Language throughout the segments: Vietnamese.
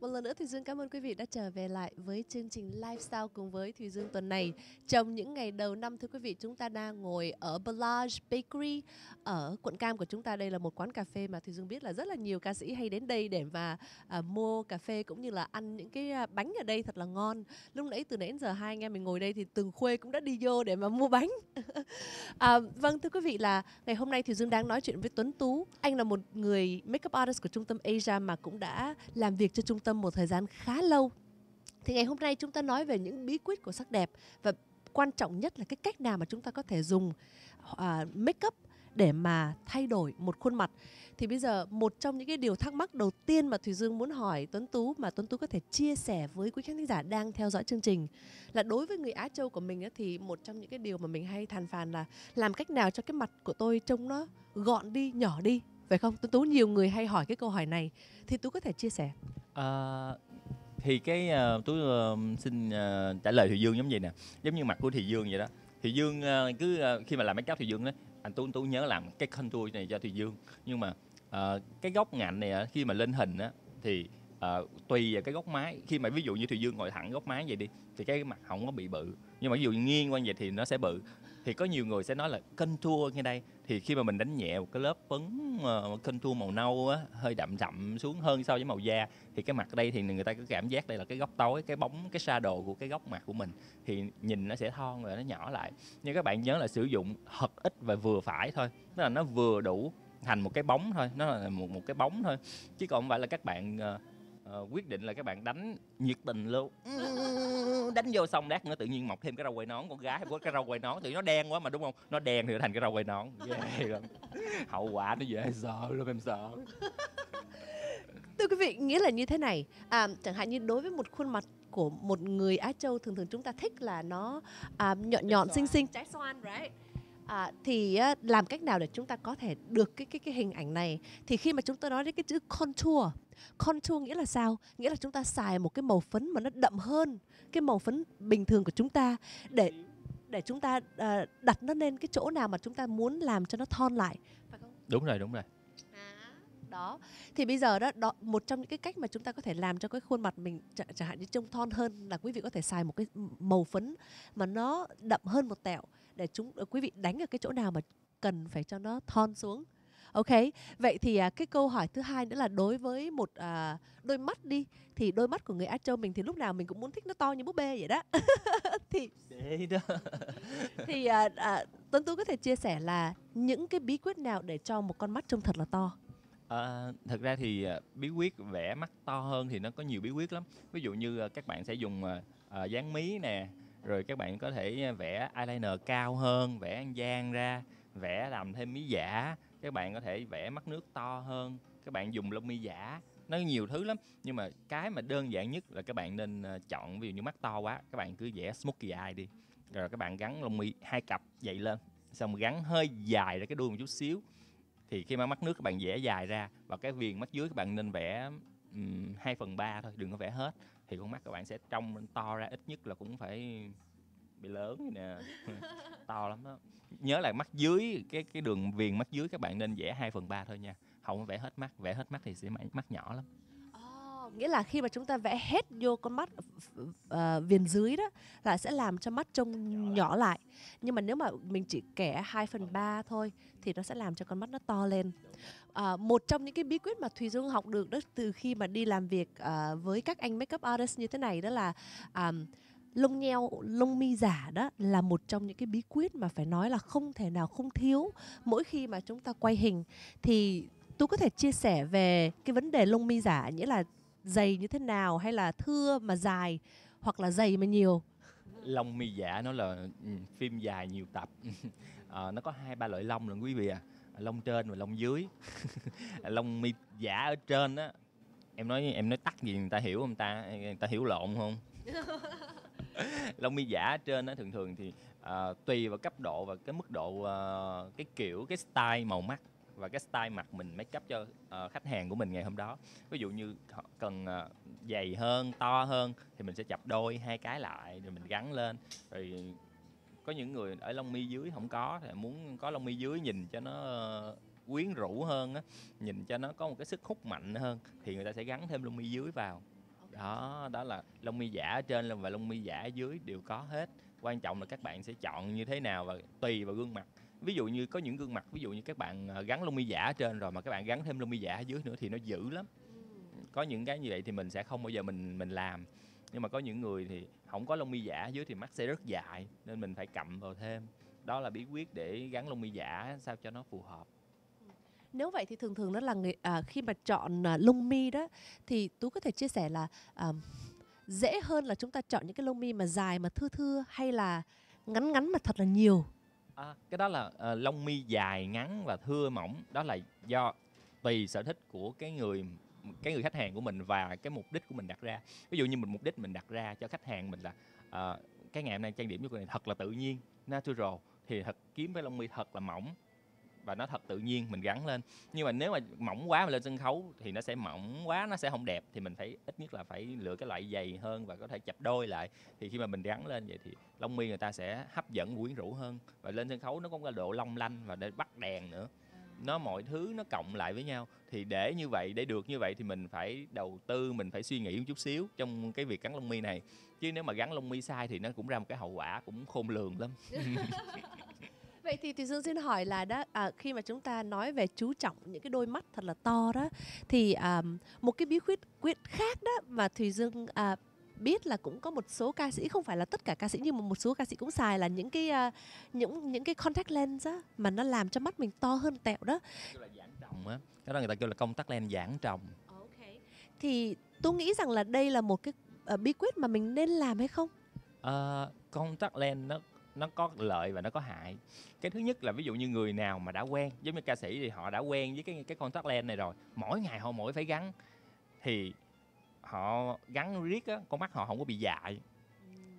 Một lần nữa Thùy Dương cảm ơn quý vị đã trở về lại với chương trình Lifestyle cùng với Thùy Dương tuần này. Trong những ngày đầu năm thưa quý vị, chúng ta đang ngồi ở Balage Bakery ở quận Cam của chúng ta. Đây là một quán cà phê mà Thùy Dương biết là rất là nhiều ca sĩ hay đến đây để mà à, mua cà phê cũng như là ăn những cái à, bánh ở đây thật là ngon. Lúc nãy từ nãy đến giờ hai anh em mình ngồi đây thì từng khuê cũng đã đi vô để mà mua bánh. à, vâng thưa quý vị là ngày hôm nay Thùy Dương đang nói chuyện với Tuấn Tú. Anh là một người makeup artist của trung tâm Asia mà cũng đã làm việc cho trung tâm tâm một thời gian khá lâu thì ngày hôm nay chúng ta nói về những bí quyết của sắc đẹp và quan trọng nhất là cái cách nào mà chúng ta có thể dùng uh, make up để mà thay đổi một khuôn mặt thì bây giờ một trong những cái điều thắc mắc đầu tiên mà thùy dương muốn hỏi tuấn tú mà tuấn tú có thể chia sẻ với quý khán giả đang theo dõi chương trình là đối với người á châu của mình thì một trong những cái điều mà mình hay than phàn là làm cách nào cho cái mặt của tôi trông nó gọn đi nhỏ đi phải không tuấn tú nhiều người hay hỏi cái câu hỏi này thì tú có thể chia sẻ à, thì cái uh, ờ, tôi uh, ờ, xin uh, trả lời thùy dương giống vậy nè giống như mặt của thùy dương vậy đó thùy dương uh, cứ uh, khi mà làm máy cắt thùy dương đó anh tú tôi nhớ làm cái contour này cho thùy dương nhưng mà uh, cái góc ngạnh này uh, khi mà lên hình á thì uh, tùy vào cái góc máy khi mà ví dụ như thùy dương ngồi thẳng góc máy vậy đi thì cái mặt không có bị bự nhưng mà ví dụ nghiêng qua vậy thì nó sẽ bự thì có nhiều người sẽ nói là kênh thua ngay đây thì khi mà mình đánh nhẹ một cái lớp phấn uh, ờ, kênh thua màu nâu á, hơi đậm đậm xuống hơn so với màu da thì cái mặt đây thì người ta có cảm giác đây là cái góc tối cái bóng cái shadow của cái góc mặt của mình thì nhìn nó sẽ thon rồi nó nhỏ lại nhưng các bạn nhớ là sử dụng thật ít và vừa phải thôi tức là nó vừa đủ thành một cái bóng thôi nó là một một cái bóng thôi chứ còn không phải là các bạn uh, Ờ, quyết định là các bạn đánh nhiệt tình luôn đánh vô xong lát nữa tự nhiên mọc thêm cái râu quay nón con gái có cái râu quay nón tự nó đen quá mà đúng không nó đen thì nó thành cái râu quay nón ghê lắm hậu quả nó dễ sợ luôn em sợ thưa quý vị nghĩa là như thế này à, chẳng hạn như đối với một khuôn mặt của một người Á Châu thường thường chúng ta thích là nó à, nhọn nhọn xinh xinh trái xoan right à, thì làm cách nào để chúng ta có thể được cái cái cái hình ảnh này thì khi mà chúng tôi nói đến cái chữ contour contour nghĩa là sao nghĩa là chúng ta xài một cái màu phấn mà nó đậm hơn cái màu phấn bình thường của chúng ta để ừ. để chúng ta ờ, đặt nó lên cái chỗ nào mà chúng ta muốn làm cho nó thon lại phải không đúng rồi đúng rồi đó thì bây giờ đó, đó một trong những cái cách mà chúng ta có thể làm cho cái khuôn mặt mình ch- chẳng hạn như trông thon hơn là quý vị có thể xài một cái màu phấn mà nó đậm hơn một tẹo để chúng ờ, quý vị đánh ở cái chỗ nào mà cần phải cho nó thon xuống ok vậy thì à, cái câu hỏi thứ hai nữa là đối với một à, đôi mắt đi thì đôi mắt của người á châu mình thì lúc nào mình cũng muốn thích nó to như búp bê vậy đó thì đó. thì à, à, tuấn tú có thể chia sẻ là những cái bí quyết nào để cho một con mắt trông thật là to Ờ, thực ra thì, ờ, bí quyết vẽ mắt to hơn thì nó có nhiều bí quyết lắm. Ví dụ như, ờ, các bạn sẽ dùng, ờ, ờ, dán mí nè, rồi các bạn có thể vẽ eyeliner cao hơn, vẽ ăn giang ra, vẽ làm thêm mí giả, các bạn có thể vẽ mắt nước to hơn, các bạn dùng lông mi giả, nó nhiều thứ lắm. Nhưng mà cái mà đơn giản nhất là các bạn nên, chọn ví dụ như mắt to quá, các bạn cứ vẽ smokey eye đi, rồi các bạn gắn lông mi hai cặp dậy lên, xong gắn hơi dài ra cái đuôi một chút xíu thì khi mà mắt nước các bạn vẽ dài ra và cái viền mắt dưới các bạn nên vẽ um, 2 phần ba thôi đừng có vẽ hết thì con mắt các bạn sẽ trông to ra ít nhất là cũng phải bị lớn vậy nè to lắm đó nhớ là mắt dưới cái cái đường viền mắt dưới các bạn nên vẽ 2 phần ba thôi nha không vẽ hết mắt vẽ hết mắt thì sẽ mắt nhỏ lắm nghĩa là khi mà chúng ta vẽ hết vô con mắt uh, viền dưới đó là sẽ làm cho mắt trông nhỏ lại nhưng mà nếu mà mình chỉ kẻ 2 phần ba thôi thì nó sẽ làm cho con mắt nó to lên à, một trong những cái bí quyết mà thùy Dương học được đó từ khi mà đi làm việc uh, với các anh makeup artist như thế này đó là um, lông nheo lông mi giả đó là một trong những cái bí quyết mà phải nói là không thể nào không thiếu mỗi khi mà chúng ta quay hình thì tôi có thể chia sẻ về cái vấn đề lông mi giả nghĩa là dày như thế nào hay là thưa mà dài hoặc là dày mà nhiều lông mi giả dạ nó là ừ, phim dài nhiều tập à, nó có hai ba loại lông lận quý vị à lông trên và lông dưới lông mi giả dạ ở trên á em nói em nói tắt gì người ta hiểu không ta người ta hiểu lộn không lông mi giả dạ trên á thường thường thì à, tùy vào cấp độ và cái mức độ à, cái kiểu cái style màu mắt và cái style mặt mình make up cho uh, khách hàng của mình ngày hôm đó ví dụ như họ cần uh, dày hơn to hơn thì mình sẽ chập đôi hai cái lại rồi mình gắn lên rồi có những người ở lông mi dưới không có thì muốn có lông mi dưới nhìn cho nó uh, quyến rũ hơn á nhìn cho nó có một cái sức hút mạnh hơn thì người ta sẽ gắn thêm lông mi dưới vào đó đó là lông mi giả ở trên và lông mi giả ở dưới đều có hết quan trọng là các bạn sẽ chọn như thế nào và tùy vào gương mặt ví dụ như có những gương mặt ví dụ như các bạn à, gắn lông mi giả trên rồi mà các bạn gắn thêm lông mi giả dưới nữa thì nó dữ lắm ừ. có những cái như vậy thì mình sẽ không bao giờ mình mình làm nhưng mà có những người thì không có lông mi giả dưới thì mắt sẽ rất dài nên mình phải cặm vào thêm đó là bí quyết để gắn lông mi giả sao cho nó phù hợp nếu vậy thì thường thường đó là người à, khi mà chọn à, lông mi đó thì tú có thể chia sẻ là à, dễ hơn là chúng ta chọn những cái lông mi mà dài mà thưa thưa hay là ngắn ngắn mà thật là nhiều à, cái đó là uh, lông mi dài ngắn và thưa mỏng đó là do tùy sở thích của cái người cái người khách hàng của mình và cái mục đích của mình đặt ra ví dụ như mình mục đích mình đặt ra cho khách hàng mình là uh, cái ngày hôm nay trang điểm cho cô này thật là tự nhiên natural thì thật kiếm cái lông mi thật là mỏng và nó thật tự nhiên mình gắn lên nhưng mà nếu mà mỏng quá mà lên sân khấu thì nó sẽ mỏng quá nó sẽ không đẹp thì mình phải ít nhất là phải lựa cái loại dày hơn và có thể chập đôi lại thì khi mà mình gắn lên vậy thì lông mi người ta sẽ hấp dẫn quyến rũ hơn và lên sân khấu nó cũng có độ long lanh và để bắt đèn nữa nó mọi thứ nó cộng lại với nhau thì để như vậy để được như vậy thì mình phải đầu tư mình phải suy nghĩ một chút xíu trong cái việc gắn lông mi này chứ nếu mà gắn lông mi sai thì nó cũng ra một cái hậu quả cũng khôn lường lắm Vậy thì thì Dương xin hỏi là đó à, khi mà chúng ta nói về chú trọng những cái đôi mắt thật là to đó thì à, một cái bí quyết quyết khác đó mà Thùy Dương à, biết là cũng có một số ca sĩ không phải là tất cả ca sĩ nhưng mà một số ca sĩ cũng xài là những cái uh, những những cái contact lens á mà nó làm cho mắt mình to hơn tẹo đó. Kêu là giãn tròng á. Cái đó người ta kêu là công tắc lens giãn tròng. Ok. Thì tôi nghĩ rằng là đây là một cái uh, bí quyết mà mình nên làm hay không? uh, contact lens nó nó có lợi và nó có hại cái thứ nhất là ví dụ như người nào mà đã quen giống như ca sĩ thì họ đã quen với cái cái con tắc len này rồi mỗi ngày họ mỗi phải gắn thì họ gắn riết á con mắt họ không có bị dại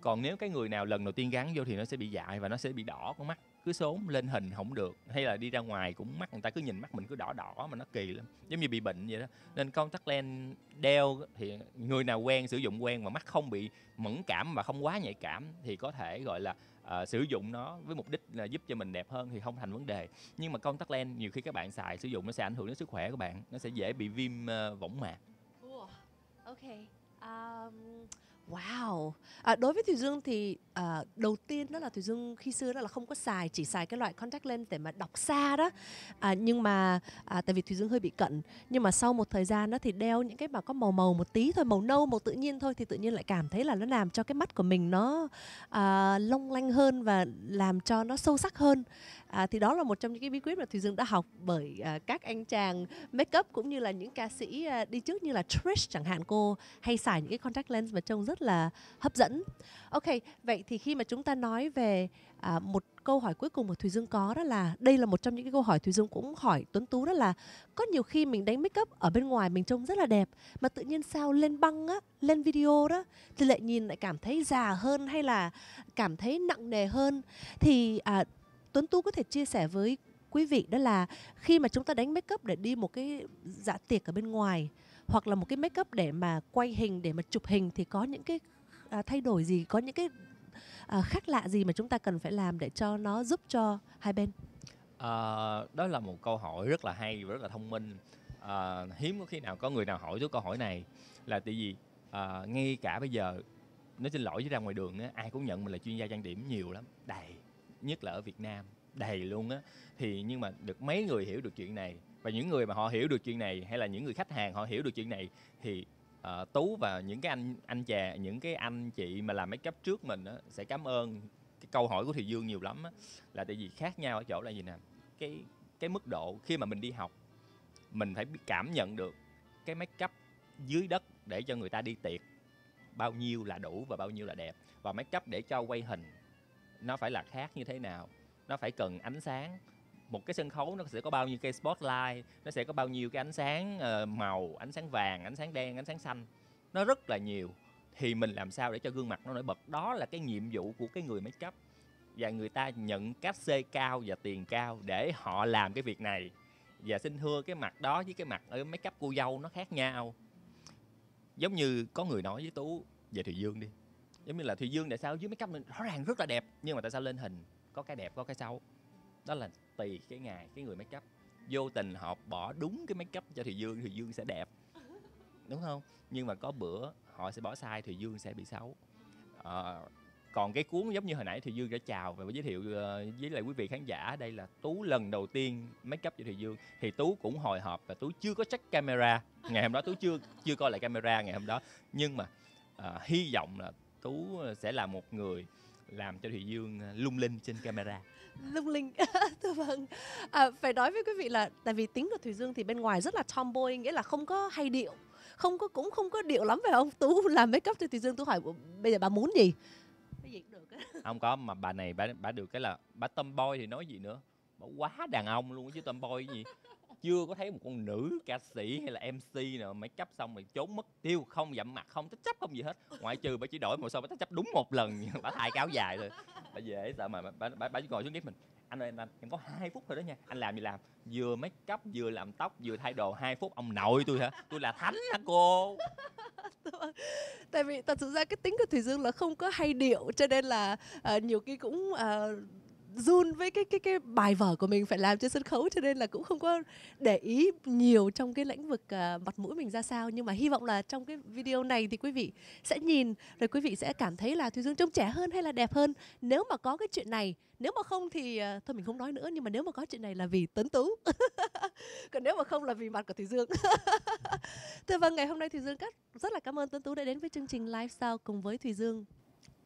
còn nếu cái người nào lần đầu tiên gắn vô thì nó sẽ bị dại và nó sẽ bị đỏ con mắt cứ sốn lên hình không được hay là đi ra ngoài cũng mắt người ta cứ nhìn mắt mình cứ đỏ đỏ mà nó kỳ lắm giống như bị bệnh vậy đó nên con tắc len đeo thì người nào quen sử dụng quen mà mắt không bị mẫn cảm và không quá nhạy cảm thì có thể gọi là uh, sử dụng nó với mục đích là giúp cho mình đẹp hơn thì không thành vấn đề nhưng mà contact lens nhiều khi các bạn xài sử dụng nó sẽ ảnh hưởng đến sức khỏe của bạn nó sẽ dễ bị viêm uh, võng mạc. Wow. Ok. Um, Wow! À, đối với Thùy Dương thì à, đầu tiên đó là Thùy Dương khi xưa đó là không có xài, chỉ xài cái loại contact lens để mà đọc xa đó. À, nhưng mà à, tại vì Thùy Dương hơi bị cận, nhưng mà sau một thời gian đó thì đeo những cái mà có màu màu một tí thôi, màu nâu, màu tự nhiên thôi thì tự nhiên lại cảm thấy là nó làm cho cái mắt của mình nó à, long lanh hơn và làm cho nó sâu sắc hơn à, thì đó là một trong những cái bí quyết mà thùy dương đã học bởi à, các anh chàng make up cũng như là những ca sĩ à, đi trước như là Trish chẳng hạn cô hay xài những cái contact lens mà trông rất là hấp dẫn ok vậy thì khi mà chúng ta nói về à, một câu hỏi cuối cùng mà thùy dương có đó là đây là một trong những cái câu hỏi thùy dương cũng hỏi tuấn tú đó là có nhiều khi mình đánh make up ở bên ngoài mình trông rất là đẹp mà tự nhiên sao lên băng á lên video đó thì lại nhìn lại cảm thấy già hơn hay là cảm thấy nặng nề hơn thì à, Tuấn Tu có thể chia sẻ với quý vị đó là khi mà chúng ta đánh make up để đi một cái dạ tiệc ở bên ngoài hoặc là một cái make up để mà quay hình để mà chụp hình thì có những cái à, thay đổi gì có những cái à, khác lạ gì mà chúng ta cần phải làm để cho nó giúp cho hai bên à, đó là một câu hỏi rất là hay và rất là thông minh à, hiếm có khi nào có người nào hỏi tôi câu hỏi này là tại vì à, ngay cả bây giờ nói xin lỗi với ra ngoài đường ai cũng nhận mình là chuyên gia trang điểm nhiều lắm đầy nhất là ở Việt Nam đầy luôn á thì nhưng mà được mấy người hiểu được chuyện này và những người mà họ hiểu được chuyện này hay là những người khách hàng họ hiểu được chuyện này thì uh, tú và những cái anh anh chà những cái anh chị mà làm mấy cấp trước mình á, sẽ cảm ơn cái câu hỏi của Thùy Dương nhiều lắm á, là tại vì khác nhau ở chỗ là gì nè cái cái mức độ khi mà mình đi học mình phải cảm nhận được cái make cấp dưới đất để cho người ta đi tiệc bao nhiêu là đủ và bao nhiêu là đẹp và make cấp để cho quay hình nó phải là khác như thế nào nó phải cần ánh sáng một cái sân khấu nó sẽ có bao nhiêu cây spotlight nó sẽ có bao nhiêu cái ánh sáng ờ, màu ánh sáng vàng ánh sáng đen ánh sáng xanh nó rất là nhiều thì mình làm sao để cho gương mặt nó nổi bật đó là cái nhiệm vụ của cái người make up và người ta nhận cát xê cao và tiền cao để họ làm cái việc này và xin thưa cái mặt đó với cái mặt ở make up cô dâu nó khác nhau giống như có người nói với tú về thùy dương đi giống như là thùy dương tại sao dưới make up mình rõ ràng rất là đẹp nhưng mà tại sao lên hình có cái đẹp có cái xấu đó là tùy cái ngày cái người make up vô tình họ bỏ đúng cái make up cho thùy dương thùy dương sẽ đẹp đúng không nhưng mà có bữa họ sẽ bỏ sai thùy dương sẽ bị xấu à, còn cái cuốn giống như hồi nãy thùy dương đã chào và giới thiệu ờ, với lại quý vị khán giả đây là tú lần đầu tiên make up cho thùy dương thì tú cũng hồi hộp và tú chưa có check camera ngày hôm đó tú chưa chưa coi lại camera ngày hôm đó nhưng mà à, hy vọng là tú ờ, sẽ là một người làm cho thùy dương ờ, lung linh trên camera lung linh dạ vâng à, phải nói với quý vị là tại vì tính của thùy dương thì bên ngoài rất là tomboy nghĩa là không có hay điệu không có cũng không có điệu lắm phải không tú làm make up cho thùy dương tú hỏi bây giờ bà muốn gì cái gì cũng được không có mà bà này bà bà được cái là bà tomboy thì nói gì nữa bà quá đàn ông luôn chứ tomboy cái gì chưa có thấy một con nữ ca sĩ hay là mc nào mấy cấp xong rồi trốn mất tiêu không dặm mặt không tích chấp không gì hết ngoại trừ bà chỉ đổi màu son bà tích chấp đúng một lần bà thay cáo dài rồi bà dễ sợ mà bà, bà, bà, chỉ ngồi xuống ghế mình anh ơi anh, anh em có hai phút thôi đó nha anh làm gì làm vừa mấy cấp vừa làm tóc vừa thay đồ hai phút ông nội tôi hả tôi là thánh hả cô tại vì thật sự ra cái tính của thủy dương là không có hay điệu cho nên là uh, nhiều khi cũng uh, run với cái cái cái bài vở của mình phải làm trên sân khấu cho nên là cũng không có để ý nhiều trong cái lĩnh vực uh, mặt mũi mình ra sao nhưng mà hy vọng là trong cái video này thì quý vị sẽ nhìn rồi quý vị sẽ cảm thấy là thùy Dương trông trẻ hơn hay là đẹp hơn nếu mà có cái chuyện này nếu mà không thì uh, thôi mình không nói nữa nhưng mà nếu mà có chuyện này là vì Tấn Tú còn nếu mà không là vì mặt của thùy Dương Thưa vâng ngày hôm nay thùy Dương rất rất là cảm ơn Tấn Tú đã đến với chương trình Lifestyle cùng với Thùy Dương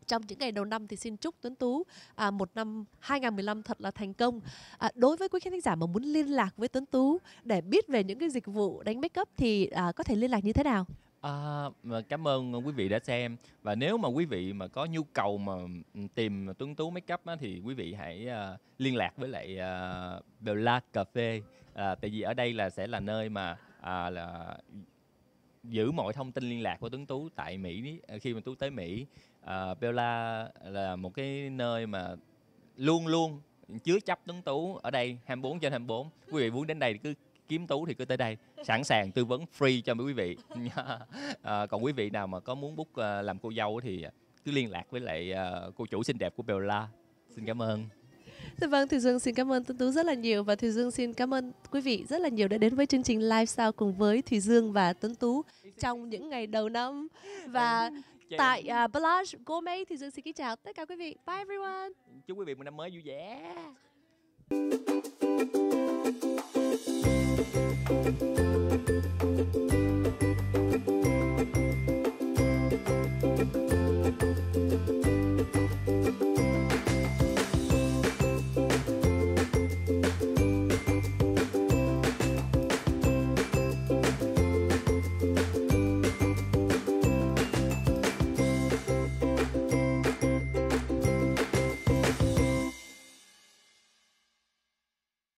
trong những ngày đầu năm thì xin chúc Tuấn Tú à, một năm 2015 thật là thành công. À, đối với quý khán giả mà muốn liên lạc với Tuấn Tú để biết về những cái dịch vụ đánh make up thì à, có thể liên lạc như thế nào? À, cảm ơn quý vị đã xem và nếu mà quý vị mà có nhu cầu mà tìm Tuấn Tú Makeup á, thì quý vị hãy uh, liên lạc với lại uh, à, Bella Cafe à, tại vì ở đây là sẽ là nơi mà à, là giữ mọi thông tin liên lạc của Tuấn Tú tại Mỹ ờ, khi mà Tú tới Mỹ uh, Bella là một cái nơi mà luôn luôn chứa chấp Tuấn Tú ở đây 24 trên 24 quý vị muốn đến đây thì cứ kiếm Tú thì cứ tới đây sẵn sàng tư vấn free cho quý vị uh, còn quý vị nào mà có muốn bút uh, làm cô dâu thì cứ liên lạc với lại uh, cô chủ xinh đẹp của Bella xin cảm ơn Dạ vâng, Thùy Dương xin cảm ơn Tuấn Tú rất là nhiều và Thùy Dương xin cảm ơn quý vị rất là nhiều đã đến với chương trình live Lifestyle cùng với Thùy Dương và Tuấn Tú trong những ngày đầu năm. Và dạ vâng. dạ. tại uh, Blush Gourmet Thùy Dương xin kính chào tất cả quý vị. Bye everyone. Chúc quý vị một năm mới vui vẻ. Dạ.